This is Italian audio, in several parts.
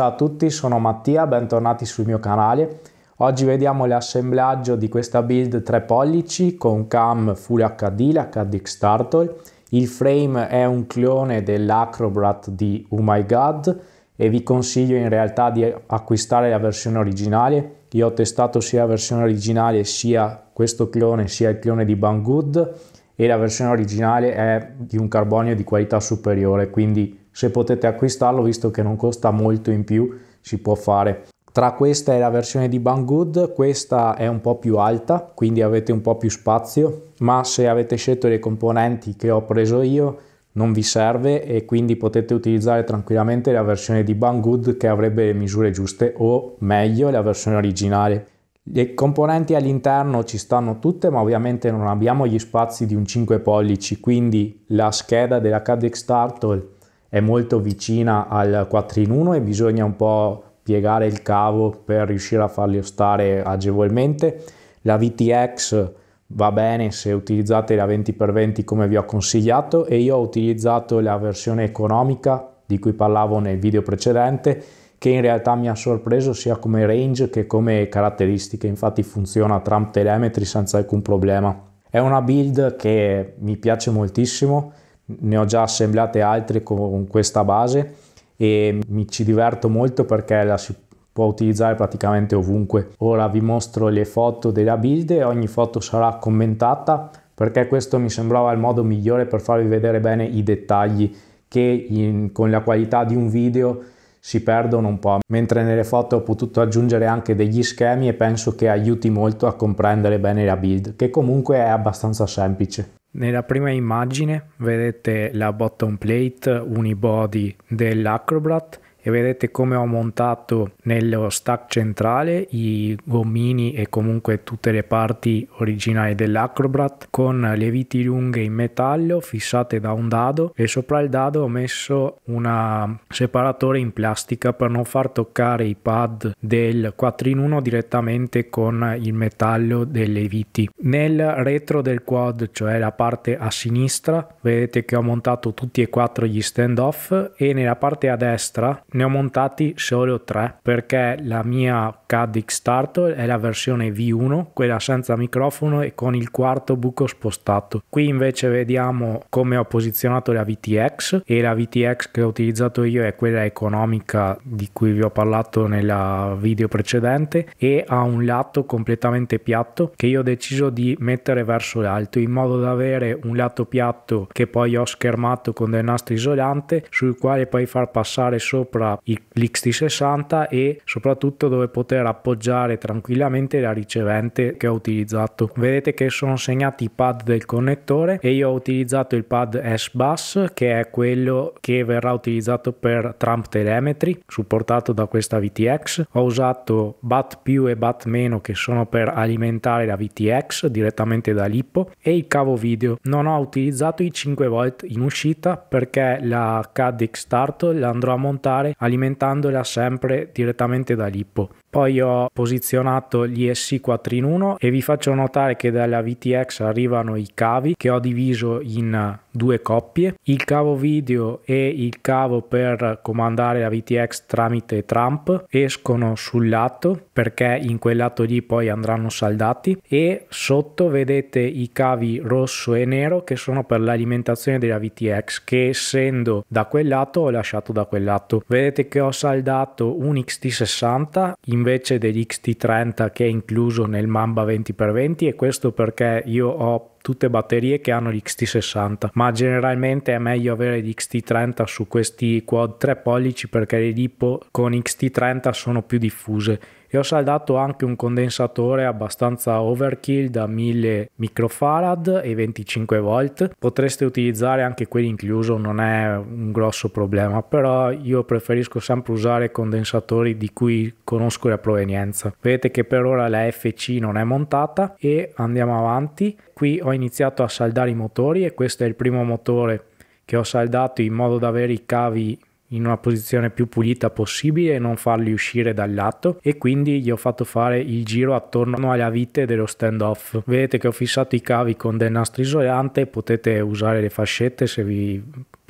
Ciao a tutti, sono Mattia, bentornati sul mio canale. Oggi vediamo l'assemblaggio di questa build 3 pollici con cam Full HD, l'HDX Turtle. Il frame è un clone dell'Acrobrat di Oh My God e vi consiglio in realtà di acquistare la versione originale. Io ho testato sia la versione originale sia questo clone sia il clone di Banggood e la versione originale è di un carbonio di qualità superiore, quindi se potete acquistarlo visto che non costa molto in più si può fare tra questa e la versione di Banggood questa è un po' più alta quindi avete un po' più spazio ma se avete scelto le componenti che ho preso io non vi serve e quindi potete utilizzare tranquillamente la versione di Banggood che avrebbe le misure giuste o meglio la versione originale le componenti all'interno ci stanno tutte, ma ovviamente non abbiamo gli spazi di un 5 pollici, quindi la scheda della Cadex Turtle è molto vicina al 4 in 1 e bisogna un po' piegare il cavo per riuscire a farlo stare agevolmente. La VTX va bene se utilizzate la 20x20 come vi ho consigliato e io ho utilizzato la versione economica di cui parlavo nel video precedente che in realtà mi ha sorpreso sia come range che come caratteristiche, infatti funziona tram telemetry senza alcun problema. È una build che mi piace moltissimo, ne ho già assemblate altre con questa base e mi ci diverto molto perché la si può utilizzare praticamente ovunque. Ora vi mostro le foto della build e ogni foto sarà commentata perché questo mi sembrava il modo migliore per farvi vedere bene i dettagli che in, con la qualità di un video si perdono un po', mentre nelle foto ho potuto aggiungere anche degli schemi e penso che aiuti molto a comprendere bene la build, che comunque è abbastanza semplice. Nella prima immagine vedete la bottom plate unibody dell'Acrobat e vedete come ho montato nello stack centrale i gommini e comunque tutte le parti originali dell'acrobrat con le viti lunghe in metallo fissate da un dado e sopra il dado ho messo un separatore in plastica per non far toccare i pad del 4 in 1 direttamente con il metallo delle viti. Nel retro del quad, cioè la parte a sinistra, vedete che ho montato tutti e quattro gli stand off e nella parte a destra ne ho montati solo tre perché la mia CAD Kickstarter è la versione V1, quella senza microfono e con il quarto buco spostato. Qui invece vediamo come ho posizionato la VTX e la VTX che ho utilizzato io è quella economica di cui vi ho parlato nel video precedente e ha un lato completamente piatto che io ho deciso di mettere verso l'alto in modo da avere un lato piatto che poi ho schermato con del nastro isolante sul quale poi far passare sopra sopra l'XT60 e soprattutto dove poter appoggiare tranquillamente la ricevente che ho utilizzato. Vedete che sono segnati i pad del connettore e io ho utilizzato il pad S-Bus che è quello che verrà utilizzato per Trump Telemetry supportato da questa VTX. Ho usato BAT più e BAT meno che sono per alimentare la VTX direttamente da Lippo e il cavo video. Non ho utilizzato i 5 volt in uscita perché la CADX Start l'andrò a montare alimentare alimentandola sempre direttamente da Lippo. Poi ho posizionato gli SC4 in 1 e vi faccio notare che dalla VTX arrivano i cavi che ho diviso in due coppie, il cavo video e il cavo per comandare la VTX tramite Trump escono sul lato perché in quel lato lì poi andranno saldati e sotto vedete i cavi rosso e nero che sono per l'alimentazione della VTX che essendo da quel lato ho lasciato da quel lato. Vedete che ho saldato un XT60 invece dell'XT30 che è incluso nel Mamba 20x20 e questo perché io ho tutte batterie che hanno l'XT60 ma generalmente è meglio avere l'XT30 su questi quad 3 pollici perché le lipo con XT30 sono più diffuse e ho saldato anche un condensatore abbastanza overkill da 1000 microfarad e 25 volt potreste utilizzare anche quelli incluso non è un grosso problema però io preferisco sempre usare condensatori di cui conosco la provenienza vedete che per ora la FC non è montata e andiamo avanti qui ho iniziato a saldare i motori e questo è il primo motore che ho saldato in modo da avere i cavi in una posizione più pulita possibile e non farli uscire dal lato e quindi gli ho fatto fare il giro attorno alla vite dello stand off vedete che ho fissato i cavi con del nastro isolante potete usare le fascette se vi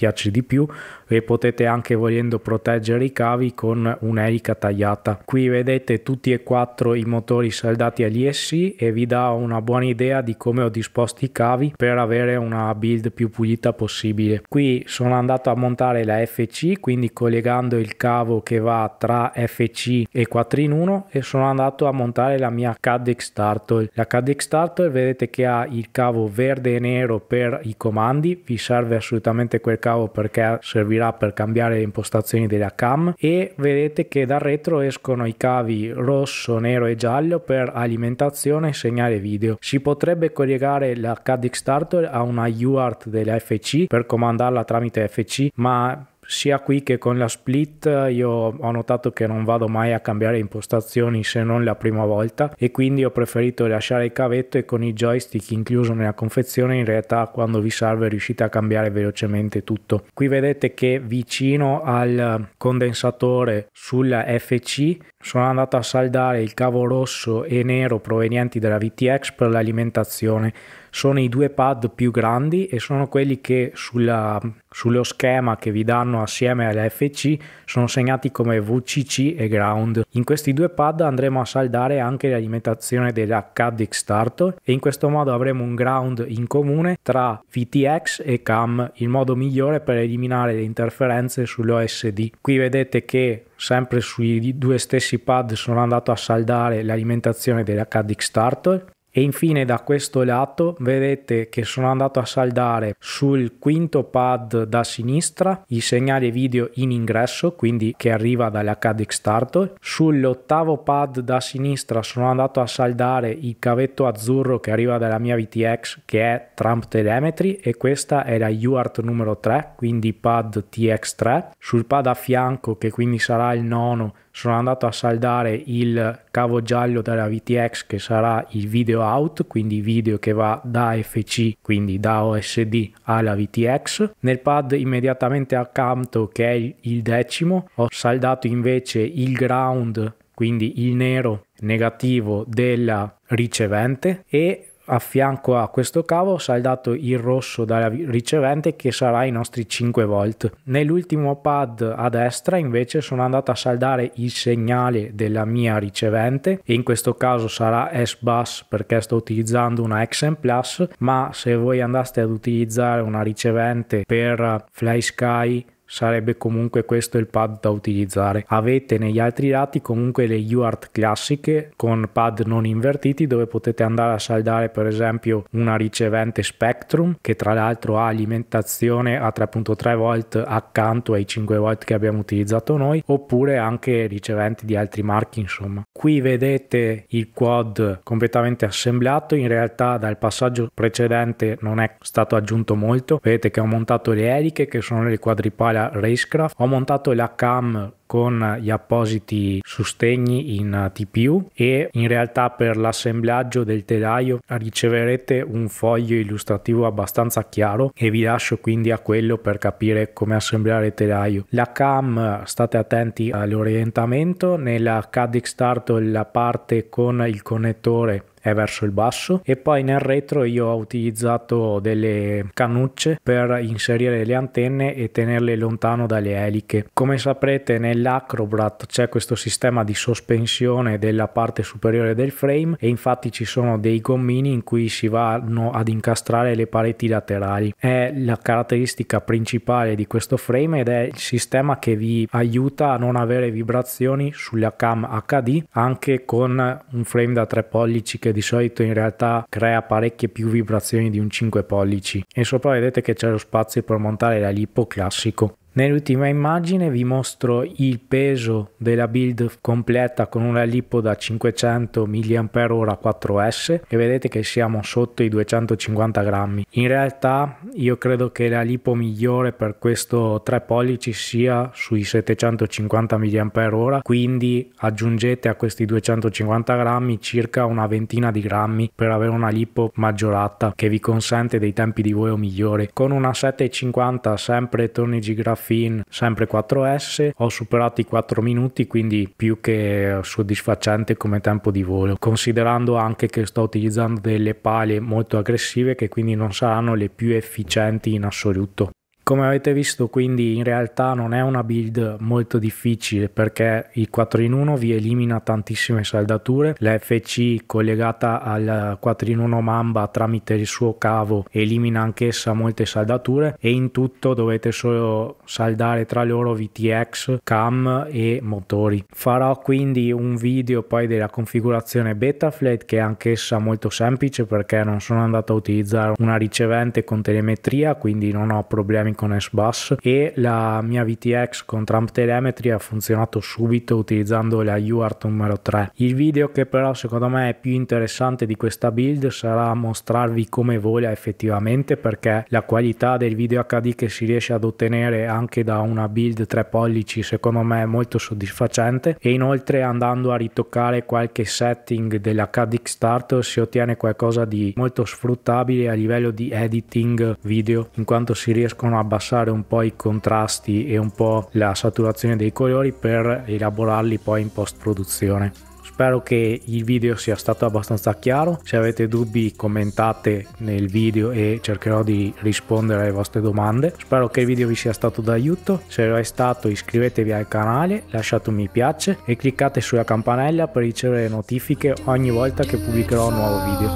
piace di più e potete anche volendo proteggere i cavi con un'elica tagliata. Qui vedete tutti e quattro i motori saldati agli essi e vi dà una buona idea di come ho disposto i cavi per avere una build più pulita possibile. Qui sono andato a montare la FC quindi collegando il cavo che va tra FC e 4 in 1 e sono andato a montare la mia CADX Turtle. La CADX Turtle vedete che ha il cavo verde e nero per i comandi, vi serve assolutamente quel cavo cavo diciamo, perché servirà per cambiare le impostazioni della cam e vedete che dal retro escono i cavi rosso, nero e giallo per alimentazione e segnale video. Si potrebbe collegare la KDX Starter a una UART della FC per comandarla tramite FC ma sia qui che con la split io ho notato che non vado mai a cambiare impostazioni se non la prima volta e quindi ho preferito lasciare il cavetto e con i joystick incluso nella confezione in realtà quando vi serve riuscite a cambiare velocemente tutto. Qui vedete che vicino al condensatore sulla FC sono andato a saldare il cavo rosso e nero provenienti dalla VTX per l'alimentazione sono i due pad più grandi e sono quelli che sulla, sullo schema che vi danno assieme all'FC sono segnati come VCC e ground. In questi due pad andremo a saldare anche l'alimentazione della CADX Starter e in questo modo avremo un ground in comune tra VTX e CAM, il modo migliore per eliminare le interferenze sull'OSD. Qui vedete che sempre sui due stessi pad sono andato a saldare l'alimentazione della CADX Starter e infine da questo lato vedete che sono andato a saldare sul quinto pad da sinistra il segnale video in ingresso quindi che arriva dalla CAD Starter sull'ottavo pad da sinistra sono andato a saldare il cavetto azzurro che arriva dalla mia VTX che è Trump Telemetry e questa è la UART numero 3 quindi pad TX3 sul pad a fianco che quindi sarà il nono sono andato a saldare il cavo giallo della VTX che sarà il video out, quindi video che va da FC, quindi da OSD alla VTX. Nel pad immediatamente accanto che è il decimo ho saldato invece il ground, quindi il nero negativo della ricevente e a fianco a questo cavo saldato il rosso dalla ricevente che sarà i nostri 5 volt. Nell'ultimo pad a destra invece sono andato a saldare il segnale della mia ricevente e in questo caso sarà S-Bus perché sto utilizzando una XM Plus ma se voi andaste ad utilizzare una ricevente per Fly Sky sarebbe comunque questo il pad da utilizzare. Avete negli altri lati comunque le UART classiche con pad non invertiti dove potete andare a saldare per esempio una ricevente Spectrum che tra l'altro ha alimentazione a 3.3 volt accanto ai 5 volt che abbiamo utilizzato noi oppure anche riceventi di altri marchi insomma. Qui vedete il quad completamente assemblato in realtà dal passaggio precedente non è stato aggiunto molto vedete che ho montato le eliche che sono le quadripale della Racecraft, ho montato la cam con gli appositi sostegni in eh, TPU e in realtà per l'assemblaggio del telaio riceverete un foglio illustrativo abbastanza chiaro e vi lascio quindi a quello per capire come assemblare il telaio. La cam state attenti all'orientamento, nella CADX Turtle la parte con il connettore è verso il basso e poi nel retro io ho utilizzato delle cannucce per inserire le antenne e tenerle lontano dalle eliche. Come saprete nell'acrobrat c'è questo sistema di sospensione della parte superiore del frame e infatti ci sono dei gommini in cui si vanno ad incastrare le pareti laterali. È la caratteristica principale di questo frame ed è il sistema che vi aiuta a non avere vibrazioni sulla cam HD anche con un frame da 3 pollici che che di solito in realtà crea parecchie più vibrazioni di un 5 pollici e sopra vedete che c'è lo spazio per montare la lipo classico Nell'ultima immagine vi mostro il peso della build completa con una lipo da 500 mAh 4S e vedete che siamo sotto i 250 grammi. In realtà io credo che la lipo migliore per questo 3 pollici sia sui 750 mAh quindi aggiungete a questi 250 grammi circa una ventina di grammi per avere una lipo maggiorata che vi consente dei tempi di volo migliori. Con una 750 sempre tonici grafici fin sempre 4S, ho superato i 4 minuti quindi più che soddisfacente come tempo di volo, considerando anche che sto utilizzando delle pale molto aggressive che quindi non saranno le più efficienti in assoluto. Come avete visto quindi in realtà non è una build molto difficile perché il 4 in 1 vi elimina tantissime saldature, la FC collegata al 4 in 1 Mamba tramite il suo cavo elimina anch'essa molte saldature e in tutto dovete solo saldare tra loro VTX, cam e motori. Farò quindi un video poi della configurazione Betaflight che è anch'essa molto semplice perché non sono andato a utilizzare una ricevente con telemetria quindi non ho problemi con S-Bus e la mia VTX con Trump Telemetry ha funzionato subito utilizzando la UART numero 3. Il video che però secondo me è più interessante di questa build sarà mostrarvi come vola effettivamente perché la qualità del video HD che si riesce ad ottenere anche da una build 3 pollici secondo me è molto soddisfacente e inoltre andando a ritoccare qualche setting dell'HD Start si ottiene qualcosa di molto sfruttabile a livello di editing video in quanto si riescono a abbassare un po' i contrasti e un po' la saturazione dei colori per elaborarli poi in post produzione. Spero che il video sia stato abbastanza chiaro, se avete dubbi commentate nel video e cercherò di rispondere alle vostre domande. Spero che il video vi sia stato d'aiuto, se lo è stato iscrivetevi al canale, lasciate un mi piace e cliccate sulla campanella per ricevere notifiche ogni volta che pubblicherò un nuovo video.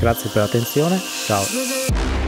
Grazie per l'attenzione, ciao!